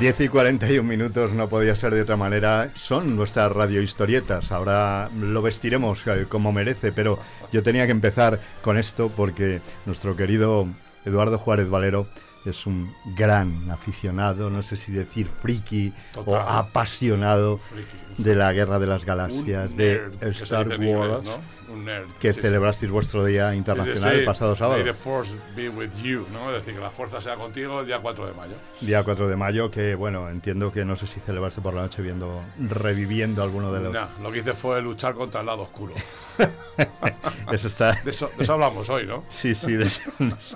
10 y 41 minutos, no podía ser de otra manera. Son nuestras radiohistorietas. Ahora lo vestiremos eh, como merece, pero yo tenía que empezar con esto porque nuestro querido Eduardo Juárez Valero es un gran aficionado, no sé si decir friki o apasionado de la guerra de las galaxias, de Star Wars. Que celebrasteis vuestro Día Internacional el pasado sábado. the force be with you, ¿no? Es decir, que la fuerza sea contigo el día 4 de mayo. Día 4 de mayo, que bueno, entiendo que no sé si celebraste por la noche viendo, reviviendo alguno de los... lo que hice fue luchar contra el lado oscuro. eso está... De eso, hablamos hoy, ¿no? sí, sí, de eso,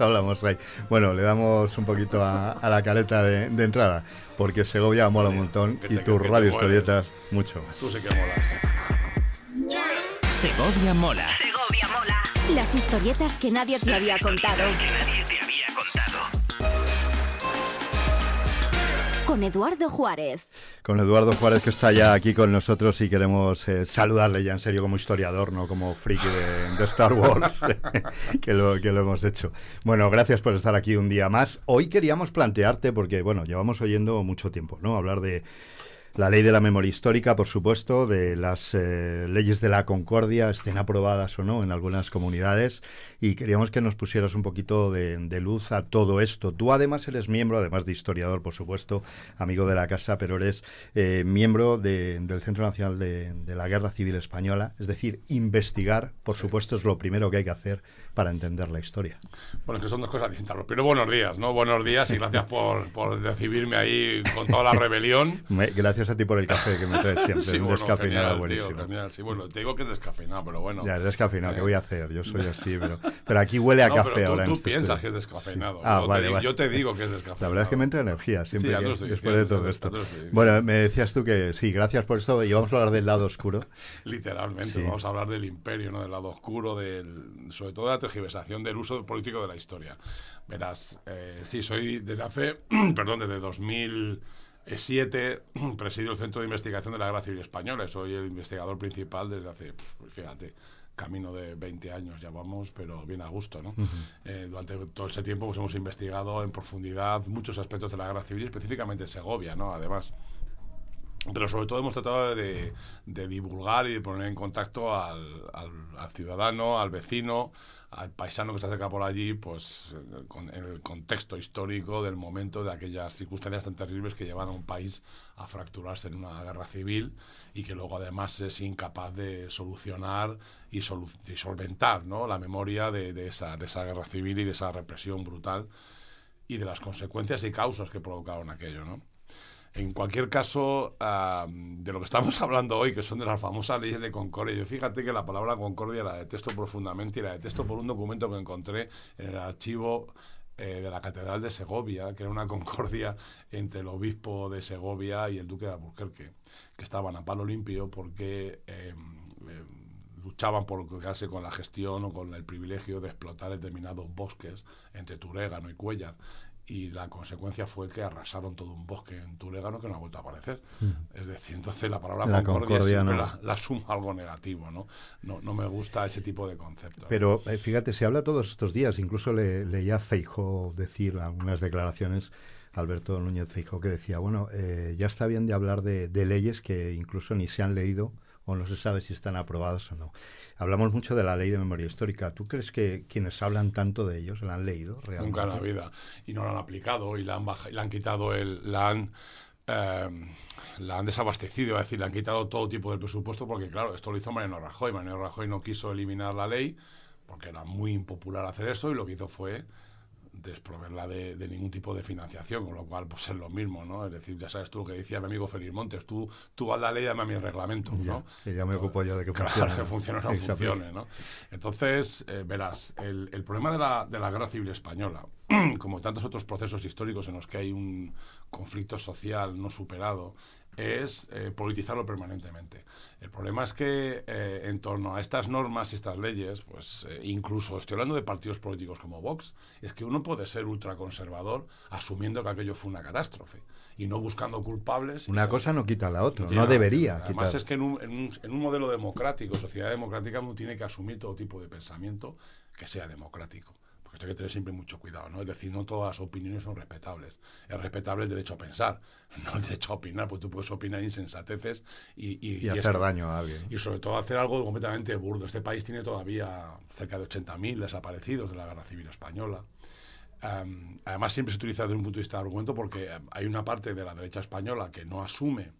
hablamos hoy. Bueno, le damos un poquito a, la careta de, entrada, porque Segovia mola un montón y tus radio historietas mucho más. Tú sí que molas. Segovia Mola. Segovia Mola. Las historietas que nadie te había contado. Con Eduardo Juárez. Con Eduardo Juárez que está ya aquí con nosotros y queremos eh, saludarle ya en serio como historiador, no como friki de, Star Wars, que, lo, que lo hemos hecho. Bueno, gracias por estar aquí un día más. Hoy queríamos plantearte, porque bueno, llevamos oyendo mucho tiempo, ¿no? Hablar de la ley de la memoria histórica, por supuesto, de las eh, leyes de la concordia, estén aprobadas o no en algunas comunidades, y queríamos que nos pusieras un poquito de, luz a todo esto. Tú además eres miembro, además de historiador, por supuesto, amigo de la casa, pero eres eh, miembro del Centro Nacional de, la Guerra Civil Española. Es decir, investigar, por supuesto, es lo primero que hay que hacer para entender la historia. Bueno, que son dos cosas distintas. Pero buenos días, ¿no? Buenos días y gracias por, recibirme ahí con toda la rebelión. gracias a ti por el café que me traes siempre. descafeinado, buenísimo. Sí, bueno, te digo que descafeinado, pero bueno. Ya, es descafeinado, ¿qué eh, voy a hacer? Yo soy eh. así, pero... Pero aquí huele a café tú, ahora. Tú, este piensas que es descafeinado. Ah, yo te digo que es descafeinado. La verdad es que me entra energía siempre después de todo esto. Bueno, me decías tú que sí, gracias por esto. Y vamos a hablar del lado oscuro. Literalmente, vamos a hablar del imperio, ¿no? del lado oscuro, del, sobre todo de la tergiversación del uso político de la historia. Verás, eh, sí, soy desde hace, perdón, desde 2007 siete presidio el Centro de Investigación de la Guerra Civil Española. Soy el investigador principal desde hace, fíjate, camino de 20 años ya vamos, pero bien a gusto. ¿no? Eh, durante todo ese tiempo pues, hemos investigado en profundidad muchos aspectos de la guerra civil, específicamente en Segovia, ¿no? además pero sobre todo hemos tratado de, divulgar y de poner en contacto al, ciudadano, al vecino, al paisano que se acerca por allí, pues eh, con el contexto histórico del momento, de aquellas circunstancias tan terribles que llevaron a un país a fracturarse en una guerra civil y que luego además es incapaz de solucionar y, y solventar ¿no? la memoria de, esa, de esa guerra civil y de esa represión brutal y de las consecuencias y causas que provocaron aquello, ¿no? En cualquier caso, ah, de lo que estamos hablando hoy, que son de las famosas leyes de concordia, fíjate que la palabra concordia la detesto profundamente y la detesto por un documento que encontré en el archivo eh, de la Catedral de Segovia, que era una concordia entre el obispo de Segovia y el duque de Alburquerque, que estaban a palo limpio porque... Em, em, luchaban por quedarse con la gestión o con el privilegio de explotar determinados bosques entre Turégano y Cuellar y la consecuencia fue que arrasaron todo un bosque en Tulegano que no ha vuelto a aparecer. Mm. Es decir, entonces la palabra concordia, la, suma algo negativo, ¿no? ¿no? No me gusta ese tipo de conceptos. Pero eh, fíjate, se habla todos estos días, incluso le, leía Feijo decir algunas declaraciones, Alberto Núñez Feijo, que decía, bueno, eh, ya está bien de hablar de leyes que incluso ni se han leído o no se sabe si están aprobados o no. Hablamos mucho de la ley de memoria histórica. ¿Tú crees que quienes hablan tanto de ellos la han leído realmente? Nunca en la vida. Y no la han aplicado y la han, la han quitado, la han... Eh, la han desabastecido, es decir, le han quitado todo tipo de presupuesto porque, claro, esto lo hizo Mariano Rajoy. Mariano Rajoy no quiso eliminar la ley porque era muy impopular hacer eso y lo que hizo fue desproverla de, ningún tipo de financiación, con lo cual pues es lo mismo, ¿no? Es decir, ya sabes tú lo que decía mi amigo Félix Montes, tú, tú a la ley, dame a mi reglamento, ¿no? Ya, me ocupo yo de que funcione. o no funcione, Entonces, eh, verás, el, problema de la, de la guerra civil española, como tantos otros procesos históricos en los que hay un conflicto social no superado, es eh, politizarlo permanentemente. El problema es que eh, en torno a estas normas, y estas leyes, pues eh, incluso estoy hablando de partidos políticos como Vox, es que uno puede ser ultraconservador asumiendo que aquello fue una catástrofe y no buscando culpables. Una cosa no quita la otra, no, debería. Además es que en un, en, un, en un modelo democrático, sociedad democrática, uno tiene que asumir todo tipo de pensamiento que sea democrático hay que tener siempre mucho cuidado, ¿no? Es decir, no todas las opiniones son respetables. Es respetable el derecho a pensar, no el derecho a opinar, pues tú puedes opinar insensateces y... hacer daño a alguien. Y sobre todo hacer algo completamente burdo. Este país tiene todavía cerca de 80.000 desaparecidos de la Guerra Civil Española. además, siempre se utiliza desde un punto de vista de argumento porque hay una parte de la derecha española que no asume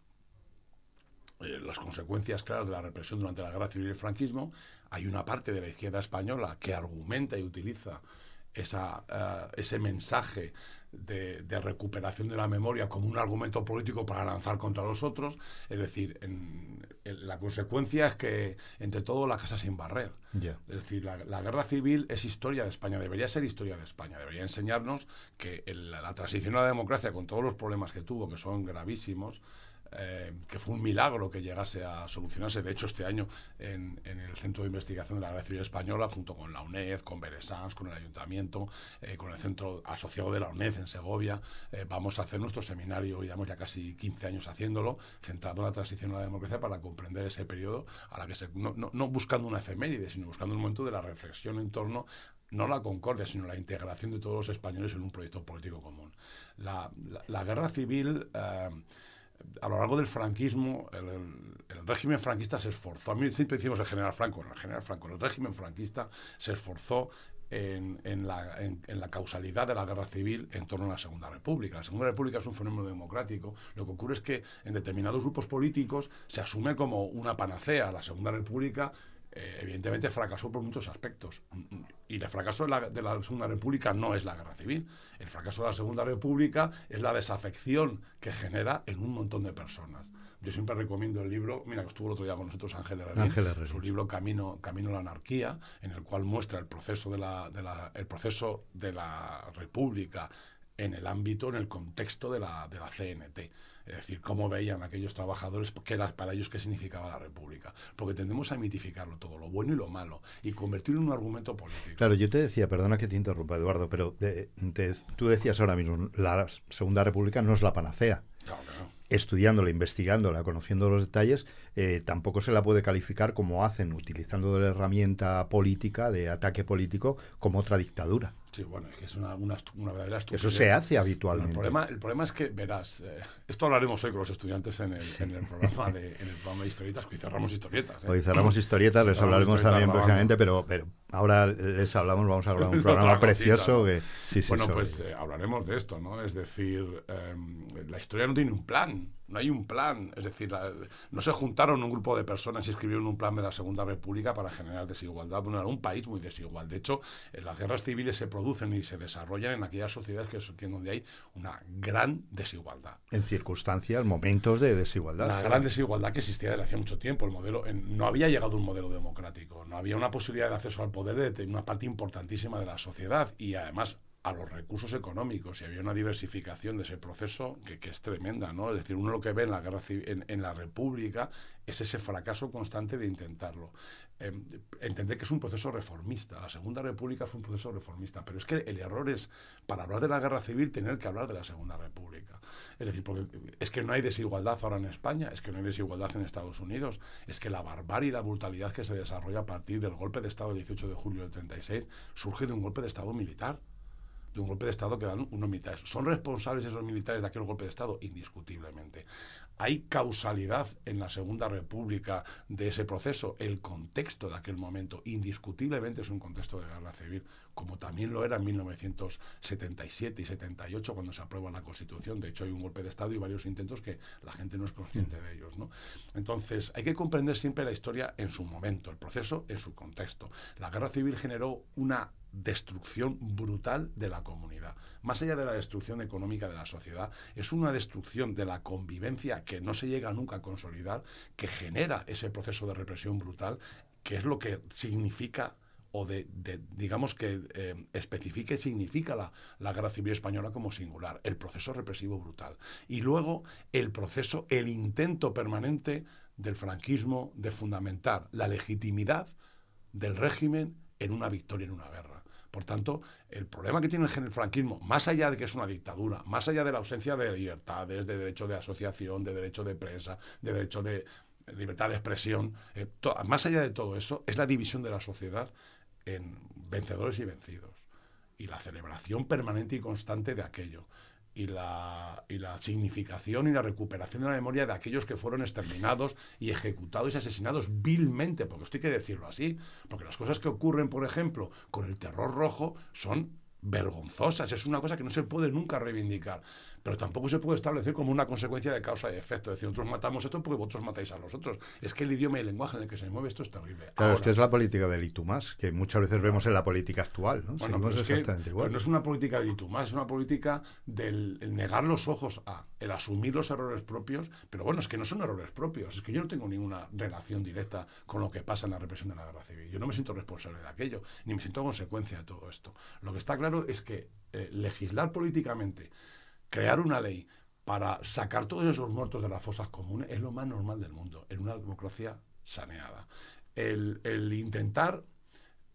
eh, las consecuencias claras de la represión durante la guerra civil y el franquismo, hay una parte de la izquierda española que argumenta y utiliza esa, eh, ese mensaje de, recuperación de la memoria como un argumento político para lanzar contra los otros. Es decir, en, la consecuencia es que, entre todo, la casa sin barrer. Es decir, la, guerra civil es historia de España, debería ser historia de España, debería enseñarnos que la transición a la democracia, con todos los problemas que tuvo, que son gravísimos, eh, que fue un milagro que llegase a solucionarse. De hecho, este año en, el Centro de Investigación de la Guerra Civil Española, junto con la UNED, con Beresans, con el Ayuntamiento, eh, con el Centro Asociado de la UNED en Segovia, eh, vamos a hacer nuestro seminario, llevamos ya casi 15 años haciéndolo, centrado en la transición a la democracia para comprender ese periodo a la que no, buscando una efeméride, sino buscando un momento de la reflexión en torno no la concordia, sino la integración de todos los españoles en un proyecto político común. La, guerra civil a lo largo del franquismo, el, régimen franquista se esforzó. A mí siempre decimos el general Franco, el general Franco, el régimen franquista se esforzó en, la, en, la, causalidad de la guerra civil en torno a la Segunda República. La Segunda República es un fenómeno democrático. Lo que ocurre es que en determinados grupos políticos se asume como una panacea. La Segunda República eh, evidentemente fracasó por muchos aspectos. Y el fracaso de la, Segunda República no es la guerra civil. El fracaso de la Segunda República es la desafección que genera en un montón de personas. Yo siempre recomiendo el libro, mira, que estuvo el otro día con nosotros Ángel Herrera, su libro Camino, a la Anarquía, en el cual muestra el proceso de la, proceso de la República en el ámbito, en el contexto de la CNT. Es decir, cómo veían aquellos trabajadores, qué para ellos, qué significaba la República. Porque tendemos a mitificarlo todo, lo bueno y lo malo, y convertirlo en un argumento político. Claro, yo te decía, perdona que te interrumpa, Eduardo, pero tú decías ahora mismo, la Segunda República no es la panacea. Claro, claro. Estudiándola, investigándola, conociendo los detalles, eh, tampoco se la puede calificar como hacen, utilizando la herramienta política, de ataque político, como otra dictadura. Sí, bueno, es que es una, verdadera estupidez. Eso se hace habitualmente. el, problema, es que, verás, eh, esto hablaremos hoy con los estudiantes en el, en el programa, de, en el programa de historietas, que hoy cerramos historietas. ¿eh? Hoy cerramos historietas, les hablaremos también próximamente, pero, pero ahora les hablamos, vamos a hablar de un programa precioso que... Sí, bueno, pues hablaremos de esto, ¿no? Es decir, em, la historia no tiene un plan no hay un plan. Es decir, no se juntaron un grupo de personas y escribieron un plan de la Segunda República para generar desigualdad. Bueno, era un país muy desigual. De hecho, las guerras civiles se producen y se desarrollan en aquellas sociedades que, en donde hay una gran desigualdad. En circunstancias, momentos de desigualdad. La gran desigualdad que existía desde hace mucho tiempo. El modelo no había llegado un modelo democrático. No había una posibilidad de acceso al poder de una parte importantísima de la sociedad. Y además a los recursos económicos y había una diversificación de ese proceso que, es tremenda, ¿no? Es decir, uno lo que ve en la, guerra en, en la República es ese fracaso constante de intentarlo. Em, entender que es un proceso reformista. La Segunda República fue un proceso reformista, pero es que el error es, para hablar de la guerra civil, tener que hablar de la Segunda República. Es decir, porque es que no hay desigualdad ahora en España, es que no hay desigualdad en Estados Unidos, es que la barbarie y la brutalidad que se desarrolla a partir del golpe de Estado del 18 de julio del 36 surge de un golpe de Estado militar de un golpe de Estado que dan unos militares. ¿Son responsables esos militares de aquel golpe de Estado? Indiscutiblemente hay causalidad en la Segunda República de ese proceso. El contexto de aquel momento, indiscutiblemente, es un contexto de guerra civil, como también lo era en 1977 y 78, cuando se aprueba la Constitución. De hecho, hay un golpe de Estado y varios intentos que la gente no es consciente de ellos. Entonces, hay que comprender siempre la historia en su momento, el proceso en su contexto. La guerra civil generó una destrucción brutal de la comunidad. Más allá de la destrucción económica de la sociedad, es una destrucción de la convivencia que no se llega nunca a consolidar, que genera ese proceso de represión brutal, que es lo que significa o digamos que eh, especifica y significa la, la, guerra civil española como singular, el proceso represivo brutal. Y luego el proceso, el intento permanente del franquismo de fundamentar la legitimidad del régimen en una victoria, en una guerra. Por tanto, el problema que tiene el franquismo, más allá de que es una dictadura, más allá de la ausencia de libertades, de derecho de asociación, de derecho de prensa, de derecho de eh, libertad de expresión, eh, más allá de todo eso, es la división de la sociedad en vencedores y vencidos y la celebración permanente y constante de aquello y la, y la significación y la recuperación de la memoria de aquellos que fueron exterminados y ejecutados y asesinados vilmente, porque esto hay que decirlo así, porque las cosas que ocurren, por ejemplo, con el terror rojo son vergonzosas. Es una cosa que no se puede nunca reivindicar. Pero tampoco se puede establecer como una consecuencia de causa y efecto. Es decir, nosotros matamos esto porque vosotros matáis a los otros. Es que el idioma y el lenguaje en el que se mueve esto es terrible. Claro, Ahora, es es la política del itumás que muchas veces vemos en la política actual. ¿no? Bueno, pero es exactamente igual. no es una política del itumás es una política del negar los ojos a, el asumir los errores propios. Pero bueno, es que no son errores propios. Es que yo no tengo ninguna relación directa con lo que pasa en la represión de la guerra civil. Yo no me siento responsable de aquello, ni me siento consecuencia de todo esto. Lo que está claro es que eh, legislar políticamente, crear una ley para sacar todos esos muertos de las fosas comunes es lo más normal del mundo, en una democracia saneada. El, intentar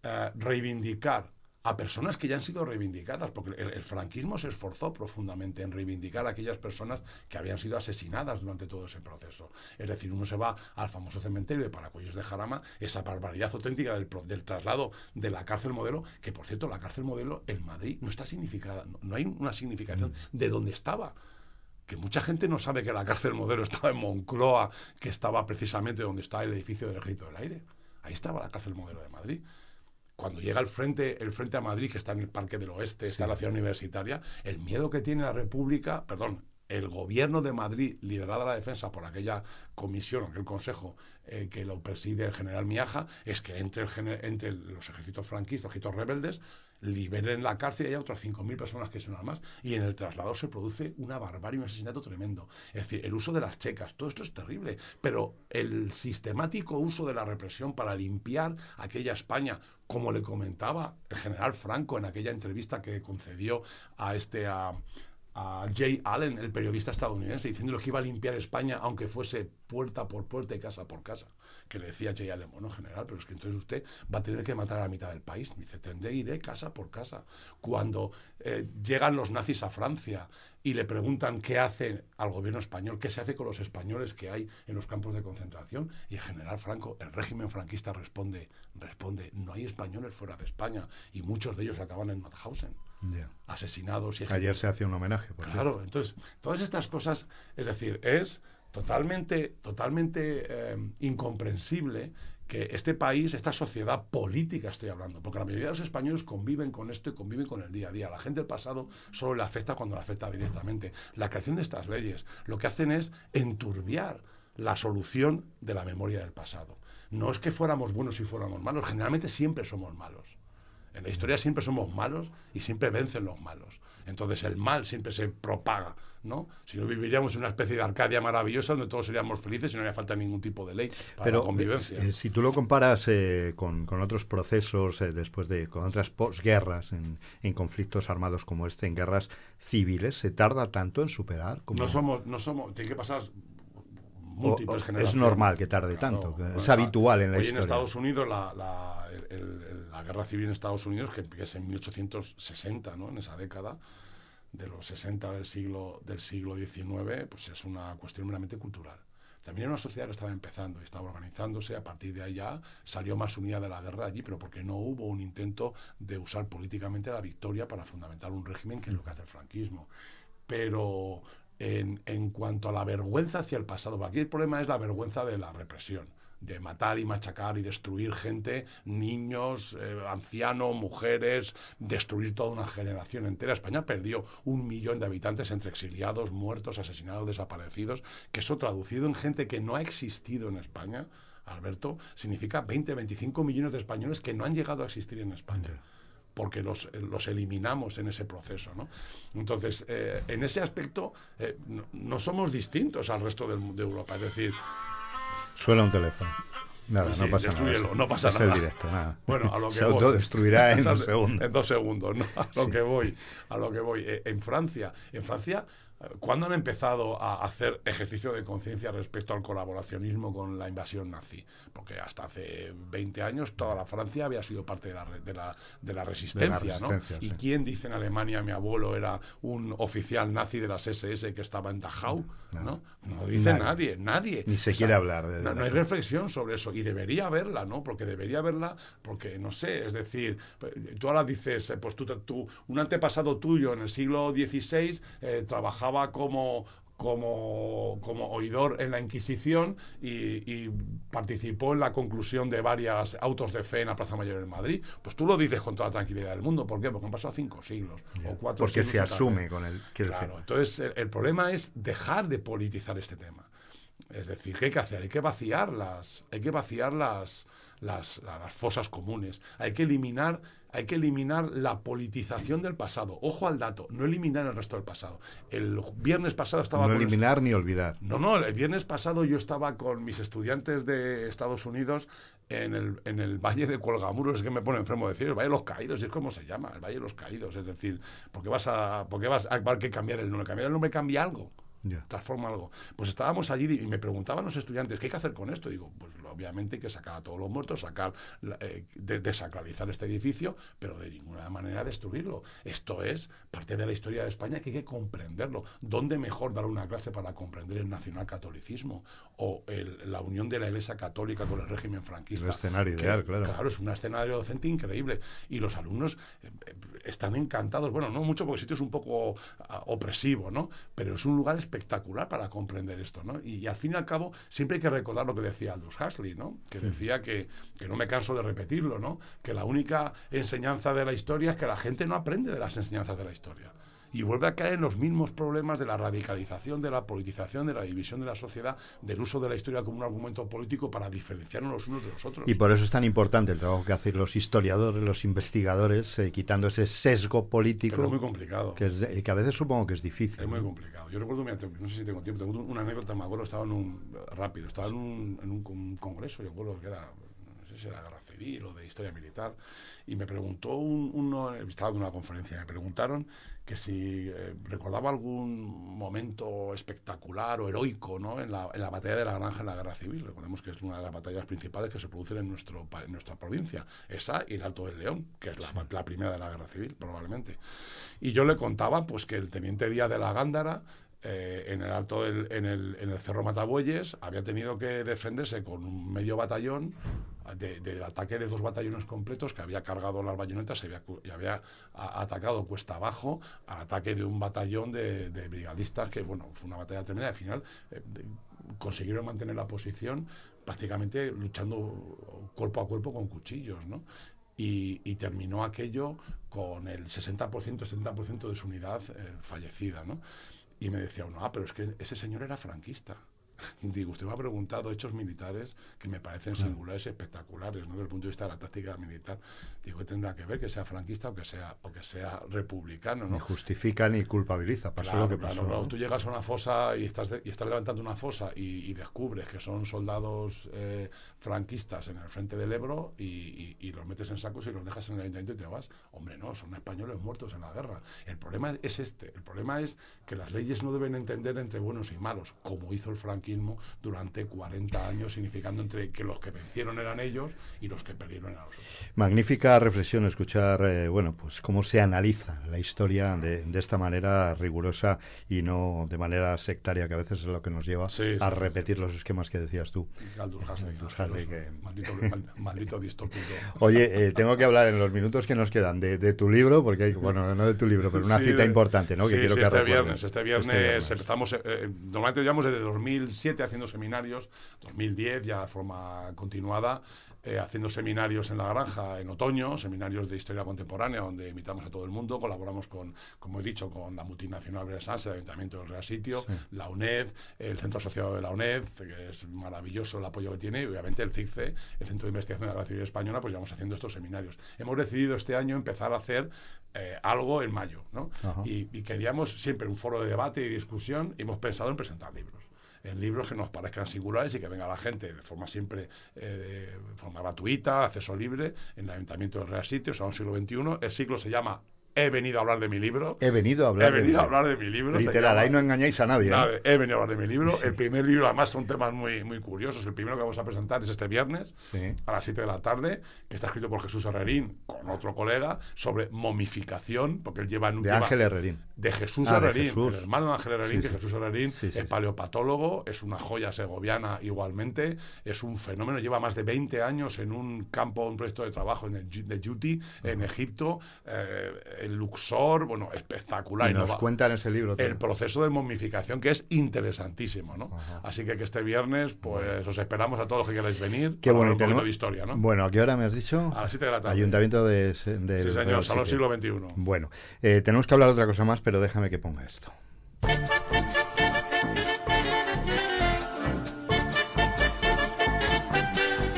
eh, reivindicar a personas que ya han sido reivindicadas, porque el, franquismo se esforzó profundamente en reivindicar a aquellas personas que habían sido asesinadas durante todo ese proceso. Es decir, uno se va al famoso cementerio de Paracuellos de Jarama, esa barbaridad auténtica del, traslado de la cárcel modelo, que por cierto, la cárcel modelo en Madrid no está significada, no, no hay una significación mm. de dónde estaba que mucha gente no sabe que la cárcel modelo estaba en Moncloa, que estaba precisamente donde está el edificio del Ejército del Aire. Ahí estaba la cárcel modelo de Madrid cuando llega el frente, el frente a Madrid, que está en el Parque del Oeste, está la ciudad universitaria, el miedo que tiene la República, perdón, el gobierno de Madrid, liderada la defensa por aquella comisión, aquel consejo eh, que lo preside el general Miaja, es que entre, entre los ejércitos franquistas, ejércitos rebeldes, liberen en la cárcel y hay otras 5.000 personas que son más. Y en el traslado se produce una barbarie, un asesinato tremendo. Es decir, el uso de las checas, todo esto es terrible. Pero el sistemático uso de la represión para limpiar aquella España, como le comentaba el general Franco en aquella entrevista que concedió a este... A, a Jay Allen, el periodista estadounidense, diciéndole que iba a limpiar España, aunque fuese puerta por puerta y casa por casa. Que le decía Jay Allen, bueno, general, pero es que entonces usted va a tener que matar a la mitad del país. Me dice, tendré, iré casa por casa. Cuando eh, llegan los nazis a Francia, y le preguntan qué hace al gobierno español, qué se hace con los españoles que hay en los campos de concentración, y el general Franco, el régimen franquista responde, responde, no hay españoles fuera de España, y muchos de ellos acaban en Mauthausen, asesinados. Y Ayer se hacía un homenaje. Por claro, entonces, todas estas cosas, es decir, es totalmente, totalmente eh, incomprensible que este país, esta sociedad política estoy hablando, porque la mayoría de los españoles conviven con esto y conviven con el día a día. La gente del pasado solo le afecta cuando le afecta directamente. La creación de estas leyes lo que hacen es enturbiar la solución de la memoria del pasado. No es que fuéramos buenos y fuéramos malos, generalmente siempre somos malos. En la historia siempre somos malos y siempre vencen los malos. Entonces el mal siempre se propaga ¿no? Si no viviríamos en una especie de Arcadia maravillosa donde todos seríamos felices y no haría falta ningún tipo de ley para convivencia. Eh, eh, si tú lo comparas eh, con, otros procesos después de con otras posguerras en, conflictos armados como este, en guerras civiles, se tarda tanto en superar. No somos, no somos, tiene que pasar múltiples generaciones. Es normal que tarde tanto, es habitual en la hoy historia. en Estados Unidos la, guerra civil en Estados Unidos que empieza en 1860, ¿no? En esa década de los 60 del siglo, del siglo XIX, pues es una cuestión meramente cultural. También era una sociedad que estaba empezando y estaba organizándose, a partir de ahí salió más unida de la guerra allí, pero porque no hubo un intento de usar políticamente la victoria para fundamentar un régimen, que es lo que hace el franquismo. Pero en, en cuanto a la vergüenza hacia el pasado, aquí el problema es la vergüenza de la represión de matar y machacar y destruir gente, niños, eh, ancianos, mujeres, destruir toda una generación entera. España perdió un millón de habitantes entre exiliados, muertos, asesinados, desaparecidos, que eso traducido en gente que no ha existido en España, Alberto, significa 20, 25 millones de españoles que no han llegado a existir en España. porque eh, los, eliminamos en ese proceso. ¿no? Entonces, eh, en ese aspecto, no, somos distintos al resto mundo de Europa. Es decir, Suena un teléfono. Nada, no pasa nada. No pasa nada. El directo, nada. Bueno, a lo que Se voy. autodestruirá en, en dos segundos. En dos segundos, ¿no? A lo que voy, a lo que voy. Eh, en Francia, en Francia ¿Cuándo han empezado a hacer ejercicio de conciencia respecto al colaboracionismo con la invasión nazi? Porque hasta hace 20 años toda la Francia había sido parte de la, de resistencia, ¿no? ¿Y quién dice en Alemania mi abuelo era un oficial nazi de las SS que estaba en Dachau? No, ¿no? dice nadie, nadie. Ni se quiere hablar de No, hay reflexión sobre eso y debería haberla, ¿no? Porque debería haberla, porque no sé, es decir, tú ahora dices, eh, pues tú, un antepasado tuyo en el siglo XVI eh, trabajaba estaba como, como, oidor en la Inquisición y, participó en la conclusión de varias autos de fe en la Plaza Mayor en Madrid. Pues tú lo dices con toda la tranquilidad del mundo. ¿Por qué? Porque han pasado cinco siglos o cuatro Porque se asume con el Claro, entonces el, el, problema es dejar de politizar este tema. Es decir, ¿qué hay que hacer? Hay que vaciar las, hay que vaciar las, fosas comunes, hay que, eliminar, hay que eliminar la politización del pasado. Ojo al dato, no eliminar el resto del pasado. El viernes pasado estaba... No eliminar ni olvidar. No, no, el viernes pasado yo estaba con mis estudiantes de Estados Unidos en el, en el Valle de Colgamuros, es que me pone enfermo decir, el Valle de los Caídos, es como se llama, el Valle de los Caídos. Es decir, porque qué vas a... porque vas a que cambiar el nombre? Cambiar el nombre cambia algo. Transforma algo. Pues estábamos allí y me preguntaban los estudiantes, ¿qué hay que hacer con esto? Digo, pues obviamente hay que sacar a todos los muertos, sacar, eh, desacralizar este edificio, pero de ninguna manera destruirlo. Esto es parte de la historia de España que hay que comprenderlo. ¿Dónde mejor dar una clase para comprender el nacionalcatolicismo o la unión de la Iglesia Católica con el régimen franquista? escenario ideal, claro. Claro, es un escenario docente increíble. Y los alumnos eh, eh, están encantados. Bueno, no mucho porque el sitio es un poco ah, opresivo, ¿no? Pero es un lugar espectacular para comprender esto, ¿no? Y, al fin y al cabo, siempre hay que recordar lo que decía Aldous Huxley, Que decía que, no me canso de repetirlo, ¿no? Que la única enseñanza de la historia es que la gente no aprende de las enseñanzas de la historia y vuelve a caer en los mismos problemas de la radicalización, de la politización, de la división de la sociedad, del uso de la historia como un argumento político para diferenciarnos los unos de los otros. Y por eso es tan importante el trabajo que hacen los historiadores, los investigadores, eh, quitando ese sesgo político. es muy complicado. Que, a veces supongo que es difícil. Es muy complicado. Yo recuerdo, no sé si tengo tiempo, tengo una anécdota, me acuerdo, estaba en un, eh, rápido, estaba en un, en congreso, yo recuerdo que era sé si era guerra civil o de historia militar, y me preguntó uno, estaba en una conferencia, me preguntaron que si eh, recordaba algún momento espectacular o heroico ¿no? en, la, en, la, batalla de la Granja en la guerra civil. Recordemos que es una de las batallas principales que se producen en, nuestro, en nuestra provincia, esa y el Alto del León, que es la, primera de la guerra civil, probablemente. Y yo le contaba pues, que el teniente Díaz de la Gándara eh, en el alto en, el, en el cerro Matabueyes había tenido que defenderse con un medio batallón del ataque de dos batallones completos que había cargado las bayonetas y había atacado cuesta abajo al ataque de un batallón de, brigadistas que, bueno, fue una batalla tremenda. Al final eh, consiguieron mantener la posición prácticamente luchando cuerpo a cuerpo con cuchillos, ¿no? Y, terminó aquello con el 60%, 70% de su unidad eh, fallecida, ¿no? Y me decía uno, ah, pero es que ese señor era franquista. Digo, usted me ha preguntado hechos militares que me parecen singulares singulares, espectaculares, ¿no? Desde el punto de vista de la táctica militar. Digo, tendrá que ver que sea franquista o que sea, o que sea republicano, ¿no? justifica ni culpabiliza, pasó lo que pasó. Tú llegas a una fosa y estás, y estás levantando una fosa y, descubres que son soldados eh, franquistas en el frente del Ebro y, y, los metes en sacos y los dejas en el ayuntamiento y te vas. Hombre, no, son españoles muertos en la guerra. El problema es este. El problema es que las leyes no deben entender entre buenos y malos, como hizo el franquista durante 40 años, significando entre que los que vencieron eran ellos y los que perdieron eran nosotros. Magnífica reflexión escuchar, eh, bueno, pues cómo se analiza la historia de, esta manera rigurosa y no de manera sectaria, que a veces es lo que nos lleva a repetir los esquemas que decías tú. Maldito, Oye, tengo que hablar en los minutos que nos quedan de, tu libro, porque hay, bueno, no de tu libro, pero una cita importante, ¿no? que quiero que este, este viernes, este viernes, este estamos, eh, eh, normalmente digamos desde 2000 haciendo seminarios, 2010 ya de forma continuada, eh, haciendo seminarios en la granja en otoño, seminarios de historia contemporánea, donde invitamos a todo el mundo, colaboramos con, como he dicho, con la multinacional Brasans, el Ayuntamiento del Real Sitio, la UNED, el Centro Asociado de la UNED, que es maravilloso el apoyo que tiene, y obviamente el CICCE, el Centro de Investigación de la Civil Española, pues llevamos haciendo estos seminarios. Hemos decidido este año empezar a hacer eh, algo en mayo, ¿no? Y, y queríamos siempre un foro de debate y discusión, y hemos pensado en presentar libros en libros que nos parezcan singulares y que venga la gente de forma siempre eh, de forma gratuita, acceso libre, en el Ayuntamiento de Real Sitio, o sea, siglo XXI. El siglo se llama He venido a hablar de mi libro. He venido a hablar, venido de, a hablar de mi libro. Literal, ahí no engañáis a nadie. ¿eh? He venido a hablar de mi libro. El primer libro, además, son temas muy, muy curiosos. El primero que vamos a presentar es este viernes, a las 7 de la tarde, que está escrito por Jesús Herrerín con otro colega, sobre momificación, porque él lleva... un de Ángel Herrerín. De Jesús ah, Herrerín, el hermano de Ángel Herrerín, de Jesús Herrerín es paleopatólogo, es una joya segoviana igualmente, es un fenómeno, lleva más de 20 años en un campo, un proyecto de trabajo en el, de Duty, en Egipto. Eh, el Luxor, bueno, espectacular. Y nos cuenta en ese libro. El proceso de momificación que es interesantísimo, ¿no? Así que este viernes, pues os esperamos a todos los que queráis venir. Qué bueno Un de historia, ¿no? Bueno, ¿a qué hora me has dicho? A las 7 de la tarde. Ayuntamiento de. sí, salón siglo XXI. Bueno, eh, tenemos que hablar de otra cosa más, pero déjame que ponga esto.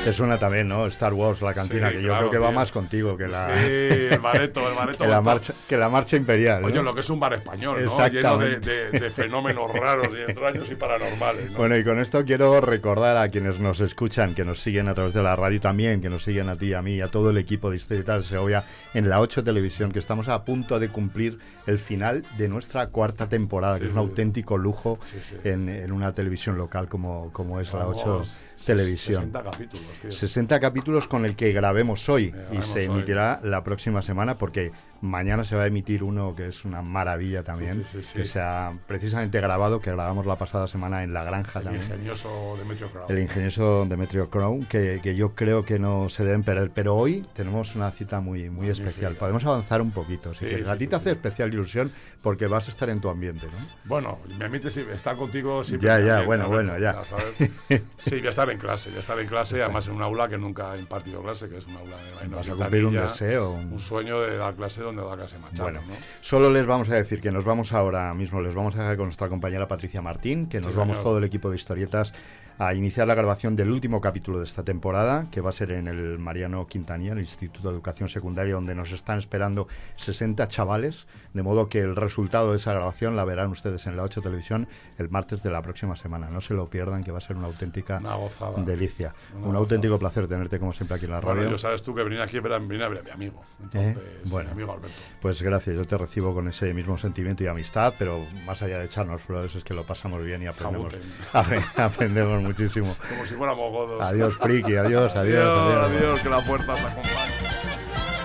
Te suena también, ¿no? Star Wars, la cantina, que yo creo que va más contigo que la. Sí, el bareto, el bareto. que, la marcha, que la marcha imperial. Oye, lo que es un bar español, ¿no? Lleno de, fenómenos raros y extraños y paranormales. ¿no? Bueno, y con esto quiero recordar a quienes nos escuchan, que nos siguen a través de la radio también, que nos siguen a ti, a mí, a todo el equipo de Tal, Segovia en la 8 Televisión, que estamos a punto de cumplir el final de nuestra cuarta temporada, que es un auténtico lujo en, una televisión local como, como es la 8 Televisión. 60 capítulos con el que grabemos hoy y se emitirá la próxima semana porque Mañana se va a emitir uno que es una maravilla también, que se ha precisamente grabado, que grabamos la pasada semana en La Granja el Ingenioso Demetrio Crown. El ingenioso Demetrio Crown, que, yo creo que no se deben perder. Pero hoy tenemos una cita muy, muy especial. Podemos avanzar un poquito. Así que hace especial ilusión porque vas a estar en tu ambiente, ¿no? Bueno, me admite estar contigo siempre. Ya, ya, bueno, bueno, ya. Sí, voy a estar en clase, ya a estar en clase, además en un aula que nunca he impartido clase, que es un aula de Vas a cumplir un deseo. Un... un sueño de dar clase bueno, solo les vamos a decir que nos vamos ahora mismo, les vamos a dejar con nuestra compañera Patricia Martín, que nos vamos todo el equipo de historietas a iniciar la grabación del último capítulo de esta temporada, que va a ser en el Mariano Quintanilla, el Instituto de Educación Secundaria, donde nos están esperando 60 chavales, de modo que el resultado de esa grabación la verán ustedes en la 8 Televisión el martes de la próxima semana. No se lo pierdan, que va a ser una auténtica delicia. Un auténtico placer tenerte como siempre aquí en la radio. Bueno, sabes tú que venir aquí a mi amigo. ¿Eh? bueno. mi amigo pues gracias, yo te recibo con ese mismo sentimiento y amistad, pero más allá de echarnos flores es que lo pasamos bien y aprendemos, aprendemos muchísimo. Como si fuéramos godos. Adiós, friki, adiós, adiós, adiós. que la puerta se acompañe.